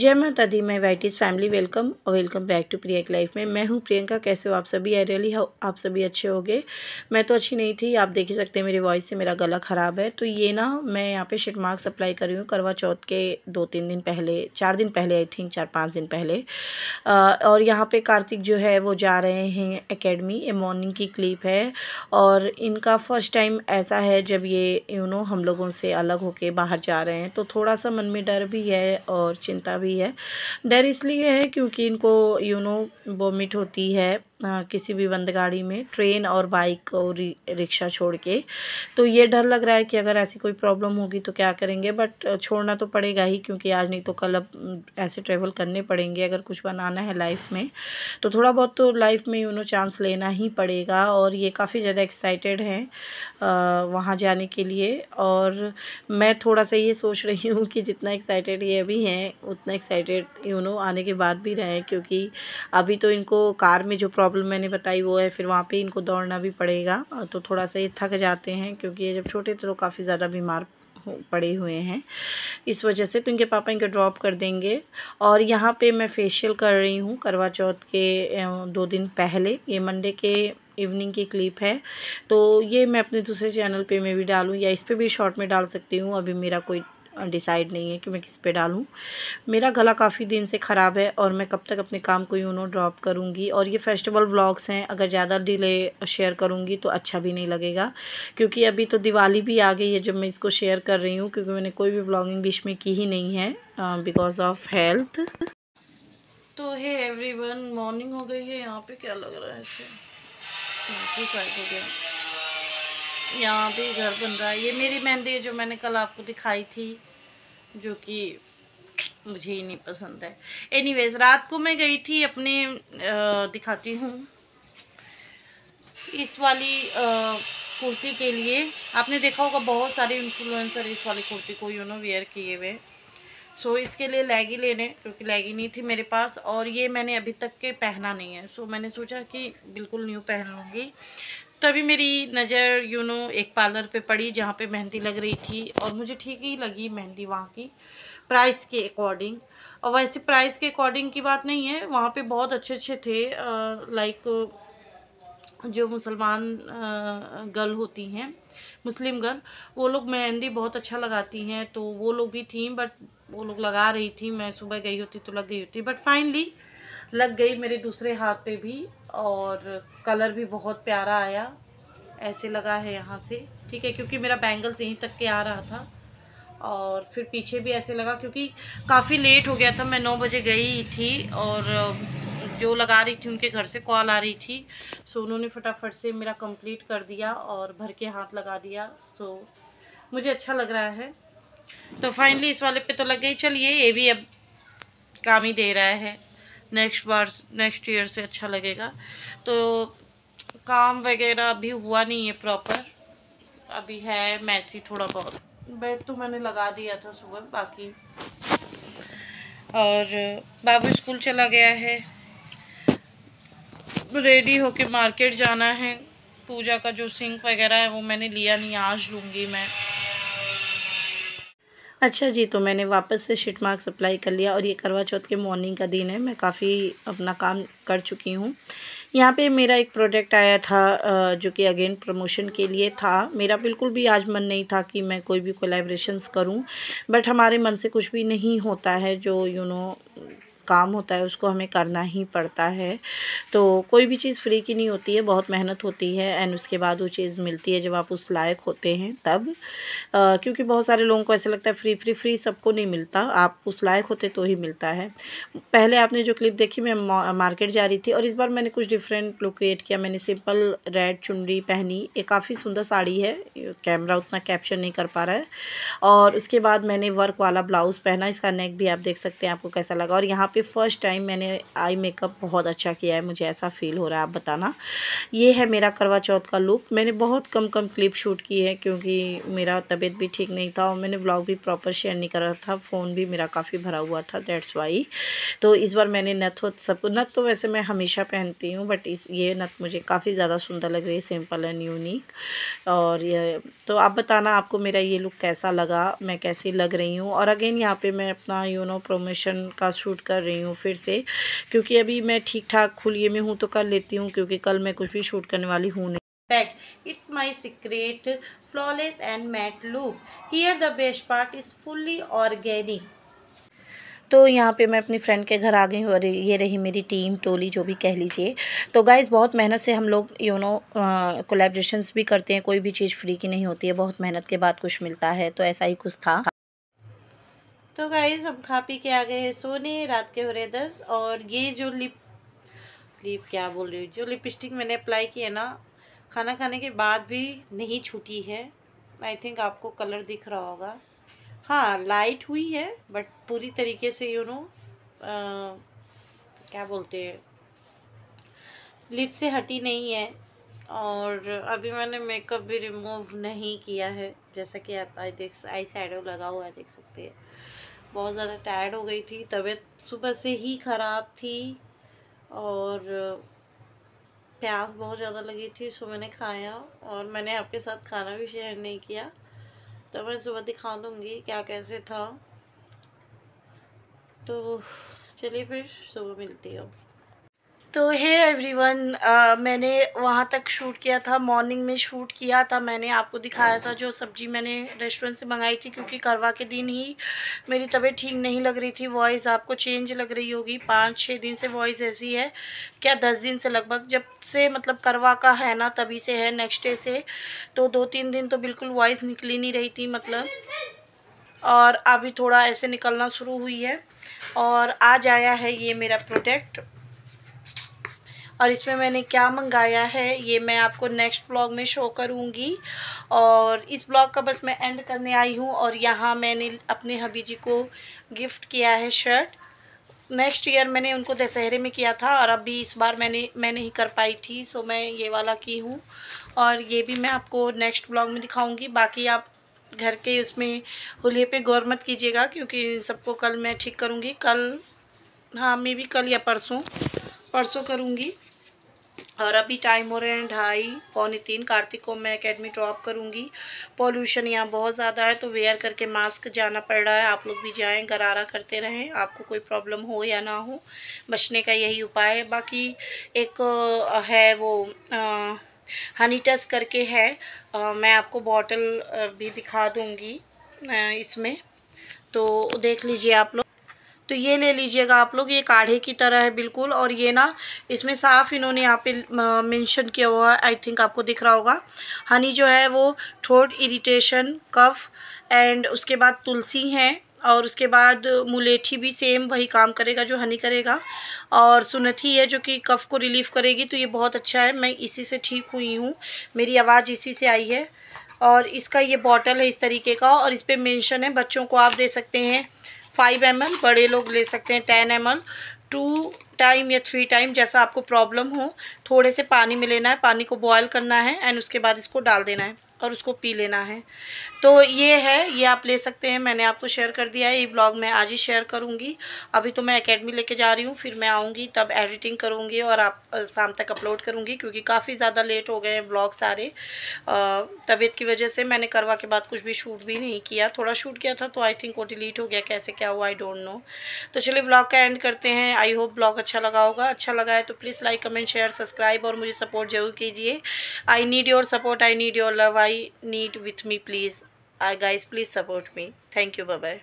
जय माता दी माई वाइटिस फैमिली वेलकम और वेलकम बैक टू प्रियक लाइफ में मैं हूँ प्रियंका कैसे हो आप सभी आई रियली आप सभी अच्छे हो गए मैं तो अच्छी नहीं थी आप देख ही सकते हैं मेरी वॉइस से मेरा गला ख़राब है तो ये ना मैं यहाँ पे शिट मार्क्स अप्लाई कर रही हूँ करवा चौथ के दो तीन दिन पहले चार दिन पहले आई थिंक चार पाँच दिन पहले आ, और यहाँ पर कार्तिक जो है वो जा रहे हैं अकेडमी ये मॉर्निंग की क्लिप है और इनका फर्स्ट टाइम ऐसा है जब ये यू नो हम लोगों से अलग होकर बाहर जा रहे हैं तो थोड़ा सा मन में डर भी है और चिंता भी हुई है डर इसलिए है क्योंकि इनको यू नो वोमिट होती है किसी भी बंद गाड़ी में ट्रेन और बाइक और रिक्शा छोड़ के तो ये डर लग रहा है कि अगर ऐसी कोई प्रॉब्लम होगी तो क्या करेंगे बट छोड़ना तो पड़ेगा ही क्योंकि आज नहीं तो कल अब ऐसे ट्रेवल करने पड़ेंगे अगर कुछ बनाना है लाइफ में तो थोड़ा बहुत तो लाइफ में यू नो चांस लेना ही पड़ेगा और ये काफ़ी ज़्यादा एक्साइटेड हैं वहाँ जाने के लिए और मैं थोड़ा सा ये सोच रही हूँ कि जितना एक्साइटेड ये अभी हैं उतना एक्साइटेड यू नो आने के बाद भी रहें क्योंकि अभी तो इनको कार में जो प्रॉब्लम प्रॉब्लम मैंने बताई वो है फिर वहाँ पे इनको दौड़ना भी पड़ेगा तो थोड़ा सा ये थक जाते हैं क्योंकि ये जब छोटे थे तो काफ़ी ज़्यादा बीमार पड़े हुए हैं इस वजह से तो इनके पापा इनको ड्रॉप कर देंगे और यहाँ पे मैं फेशियल कर रही हूँ करवा चौथ के दो दिन पहले ये मंडे के इवनिंग की क्लिप है तो ये मैं अपने दूसरे चैनल पे मैं भी डालूँ या इस पर भी शॉर्ट में डाल सकती हूँ अभी मेरा कोई डिसाइड नहीं है कि मैं किस पे डालूँ मेरा गला काफ़ी दिन से ख़राब है और मैं कब तक अपने काम को यूनो ड्रॉप करूँगी और ये फेस्टिवल व्लॉग्स हैं अगर ज़्यादा डिले शेयर करूँगी तो अच्छा भी नहीं लगेगा क्योंकि अभी तो दिवाली भी आ गई है जब मैं इसको शेयर कर रही हूँ क्योंकि मैंने कोई भी ब्लॉगिंग बीच में की ही नहीं है बिकॉज ऑफ हेल्थ तो है एवरी मॉर्निंग हो गई है यहाँ पे क्या लग रहा है इसे यहाँ भी घर बन रहा है ये मेरी मेहंदी है जो मैंने कल आपको दिखाई थी जो कि मुझे ही नहीं पसंद है एनीवेज रात को मैं गई थी अपने आ, दिखाती हूँ इस वाली कुर्ती के लिए आपने देखा होगा बहुत सारे इन्फ्लुएंसर इस वाली कुर्ती को यू नो वेयर किए हुए सो इसके लिए लैगी लेने क्योंकि लैगी नहीं थी मेरे पास और ये मैंने अभी तक के पहना नहीं है सो मैंने सोचा कि बिल्कुल न्यू पहन लूँगी तभी मेरी नज़र यू नो एक पार्लर पे पड़ी जहाँ पे मेहंदी लग रही थी और मुझे ठीक ही लगी मेहंदी वहाँ की प्राइस के अकॉर्डिंग और वैसे प्राइस के अकॉर्डिंग की बात नहीं है वहाँ पे बहुत अच्छे अच्छे थे लाइक जो मुसलमान गर्ल होती हैं मुस्लिम गर्ल वो लोग मेहंदी बहुत अच्छा लगाती हैं तो वो लोग भी थी बट वो लोग लगा रही थी मैं सुबह गई होती तो लग गई होती बट फाइनली लग गई मेरे दूसरे हाथ पे भी और कलर भी बहुत प्यारा आया ऐसे लगा है यहाँ से ठीक है क्योंकि मेरा बैंगल्स यहीं तक के आ रहा था और फिर पीछे भी ऐसे लगा क्योंकि काफ़ी लेट हो गया था मैं नौ बजे गई थी और जो लगा रही थी उनके घर से कॉल आ रही थी सो उन्होंने फटाफट से मेरा कंप्लीट कर दिया और भर के हाथ लगा दिया सो मुझे अच्छा लग रहा है तो फाइनली इस वाले पे तो लग गई चलिए ये भी अब काम ही दे रहा है नेक्स्ट बार नेक्स्ट ईयर से अच्छा लगेगा तो काम वगैरह अभी हुआ नहीं है प्रॉपर अभी है मैसी थोड़ा बहुत बेड तो मैंने लगा दिया था सुबह बाकी और बाबू स्कूल चला गया है रेडी होके मार्केट जाना है पूजा का जो सिंक वगैरह है वो मैंने लिया नहीं आज लूँगी मैं अच्छा जी तो मैंने वापस से शीट मार्क्स अप्लाई कर लिया और ये करवा चौथ के मॉर्निंग का दिन है मैं काफ़ी अपना काम कर चुकी हूँ यहाँ पे मेरा एक प्रोडक्ट आया था जो कि अगेन प्रमोशन के लिए था मेरा बिल्कुल भी आज मन नहीं था कि मैं कोई भी कोलेब्रेशंस करूँ बट हमारे मन से कुछ भी नहीं होता है जो यू you नो know, काम होता है उसको हमें करना ही पड़ता है तो कोई भी चीज़ फ्री की नहीं होती है बहुत मेहनत होती है एंड उसके बाद वो चीज़ मिलती है जब आप उस लायक होते हैं तब आ, क्योंकि बहुत सारे लोगों को ऐसा लगता है फ्री फ्री फ्री सबको नहीं मिलता आप उस लायक होते तो ही मिलता है पहले आपने जो क्लिप देखी मैं मार्केट जा रही थी और इस बार मैंने कुछ डिफरेंट लुक क्रिएट किया मैंने सिंपल रेड चुनरी पहनी एक काफ़ी सुंदर साड़ी है कैमरा उतना कैप्चर नहीं कर पा रहा है और उसके बाद मैंने वर्क वाला ब्लाउज़ पहना इसका नेक भी आप देख सकते हैं आपको कैसा लगा और यहाँ पे पे फ़र्स्ट टाइम मैंने आई मेकअप बहुत अच्छा किया है मुझे ऐसा फ़ील हो रहा है आप बताना ये है मेरा करवा चौथ का लुक मैंने बहुत कम कम क्लिप शूट की है क्योंकि मेरा तबीयत भी ठीक नहीं था और मैंने ब्लॉग भी प्रॉपर शेयर नहीं करा था फ़ोन भी मेरा काफ़ी भरा हुआ था डेट्स वाई तो इस बार मैंने नथ वथ सब नथ तो वैसे मैं हमेशा पहनती हूँ बट इस ये नथ मुझे काफ़ी ज़्यादा सुंदर लग रही है सिंपल एंड यूनिक और ये तो आप बताना आपको मेरा ये लुक कैसा लगा मैं कैसी लग रही हूँ और अगेन यहाँ पे मैं अपना यू नो प्रोमोशन का शूट कर रही हूँ फिर से क्योंकि अभी मैं ठीक ठाक खुलिए में हूँ तो कर लेती हूँ क्योंकि कल मैं कुछ भी शूट करने वाली हूँ नहीं effect. It's my secret, flawless and matte look. Here the best part is fully organic. तो यहाँ पे मैं अपनी फ्रेंड के घर आ गई और ये रही मेरी टीम टोली जो भी कह लीजिए तो गाइज बहुत मेहनत से हम लोग यू नो कोलेब्रेशन भी करते हैं कोई भी चीज़ फ्री की नहीं होती है बहुत मेहनत के बाद कुछ मिलता है तो ऐसा ही कुछ था तो गाइज़ हम खा पी के आ गए हैं सोने रात के हो रहे दस और ये जो लिप लिप क्या बोल रही हूँ जो लिपस्टिक मैंने अप्लाई की है ना खाना खाने के बाद भी नहीं छूटी है आई थिंक आपको कलर दिख रहा होगा हाँ लाइट हुई है बट पूरी तरीके से यू नो क्या बोलते हैं लिप से हटी नहीं है और अभी मैंने मेकअप भी रिमूव नहीं किया है जैसा कि आप आई देख आई शेडो लगा हुआ देख सकते हैं बहुत ज़्यादा टायर्ड हो गई थी तबीयत सुबह से ही ख़राब थी और प्यास बहुत ज़्यादा लगी थी सो मैंने खाया और मैंने आपके साथ खाना भी शेयर नहीं किया तो मैं सुबह दिखा दूँगी क्या कैसे था तो चलिए फिर सुबह मिलती हूँ तो हे एवरीवन मैंने वहाँ तक शूट किया था मॉर्निंग में शूट किया था मैंने आपको दिखाया था जो सब्ज़ी मैंने रेस्टोरेंट से मंगाई थी क्योंकि करवा के दिन ही मेरी तबीयत ठीक नहीं लग रही थी वॉइस आपको चेंज लग रही होगी पाँच छः दिन से वॉइस ऐसी है क्या दस दिन से लगभग जब से मतलब करवा का है ना तभी से है नेक्स्ट डे से तो दो तीन दिन तो बिल्कुल वॉइस निकली नहीं रही थी मतलब और अभी थोड़ा ऐसे निकलना शुरू हुई है और आज आया है ये मेरा प्रोडक्ट और इसमें मैंने क्या मंगाया है ये मैं आपको नेक्स्ट ब्लॉग में शो करूँगी और इस ब्लॉग का बस मैं एंड करने आई हूँ और यहाँ मैंने अपने हबी जी को गिफ्ट किया है शर्ट नेक्स्ट ईयर मैंने उनको दशहरे में किया था और अभी इस बार मैंने मैं नहीं कर पाई थी सो मैं ये वाला की हूँ और ये भी मैं आपको नेक्स्ट ब्लॉग में दिखाऊँगी बाकी आप घर के उसमें हुल्हे पे गौर मत कीजिएगा क्योंकि इन सबको कल मैं ठीक करूँगी कल हाँ मे भी कल या परसों परसों करूँगी और अभी टाइम हो रहे हैं ढाई पौने तीन कार्तिक को मैं अकेडमी ड्रॉप करूंगी पॉल्यूशन यहाँ बहुत ज़्यादा है तो वेयर करके मास्क जाना पड़ रहा है आप लोग भी जाएं गरारा करते रहें आपको कोई प्रॉब्लम हो या ना हो बचने का यही उपाय है बाकी एक है वो हनी टेस्ट करके है आ, मैं आपको बॉटल भी दिखा दूँगी इसमें तो देख लीजिए आप लोग तो ये ले लीजिएगा आप लोग ये काढ़े की तरह है बिल्कुल और ये ना इसमें साफ़ इन्होंने यहाँ पे मेंशन किया हुआ है आई थिंक आपको दिख रहा होगा हनी जो है वो थ्रोट इरिटेशन कफ एंड उसके बाद तुलसी है और उसके बाद मुलेठी भी सेम वही काम करेगा जो हनी करेगा और सुनथी है जो कि कफ़ को रिलीफ़ करेगी तो ये बहुत अच्छा है मैं इसी से ठीक हुई हूँ मेरी आवाज़ इसी से आई है और इसका ये बॉटल है इस तरीके का और इस पर मेंशन है बच्चों को आप दे सकते हैं फाइव एम बड़े लोग ले सकते हैं टेन एम टू टाइम या थ्री टाइम जैसा आपको प्रॉब्लम हो थोड़े से पानी में लेना है पानी को बॉयल करना है एंड उसके बाद इसको डाल देना है और उसको पी लेना है तो ये है ये आप ले सकते हैं मैंने आपको शेयर कर दिया है ये ब्लॉग मैं आज ही शेयर करूँगी अभी तो मैं अकेडमी लेके जा रही हूँ फिर मैं आऊँगी तब एडिटिंग करूँगी और आप शाम तक अपलोड करूँगी क्योंकि काफ़ी ज़्यादा लेट हो गए हैं ब्लॉग सारे तबीयत की वजह से मैंने करवा के बाद कुछ भी शूट भी नहीं किया थोड़ा शूट किया था तो आई थिंक वो डिलीट हो गया कैसे क्या हुआ आई डोंट नो तो चलिए ब्लॉग का एंड करते हैं आई होप ब्लॉग अच्छा लगा होगा अच्छा लगा है तो please like comment share subscribe और मुझे सपोर्ट जरूर कीजिए I need your support I need your love I i need with me please uh, guys please support me thank you bye bye